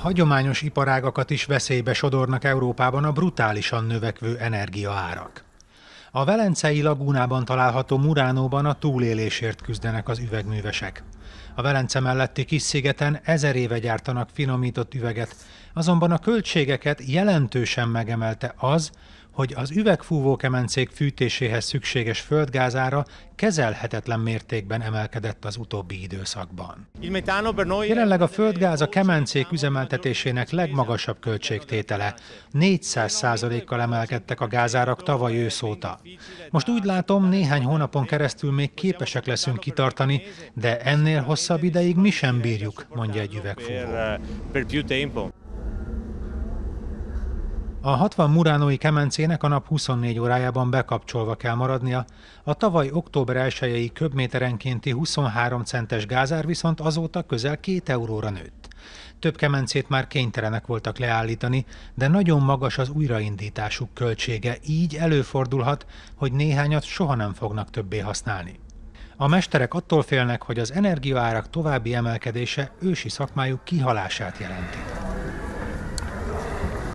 hagyományos iparágakat is veszélybe sodornak Európában a brutálisan növekvő energiaárak. A Velencei lagúnában található Muránóban a túlélésért küzdenek az üvegművesek. A Velence melletti kis szigeten ezer éve gyártanak finomított üveget, azonban a költségeket jelentősen megemelte az, hogy az üvegfúvókemencék fűtéséhez szükséges földgázára kezelhetetlen mértékben emelkedett az utóbbi időszakban. Jelenleg a földgáz a kemencék üzemeltetésének legmagasabb költségtétele. 400%-kal emelkedtek a gázárak tavaly őszóta. Most úgy látom, néhány hónapon keresztül még képesek leszünk kitartani, de ennél hosszabb ideig mi sem bírjuk, mondja egy üvegfúvó. A 60 muránói kemencének a nap 24 órájában bekapcsolva kell maradnia, a tavaly október 1 köbméterenkénti 23 centes gázár viszont azóta közel 2 euróra nőtt. Több kemencét már kénytelenek voltak leállítani, de nagyon magas az újraindításuk költsége, így előfordulhat, hogy néhányat soha nem fognak többé használni. A mesterek attól félnek, hogy az energiaárak további emelkedése ősi szakmájuk kihalását jelenti.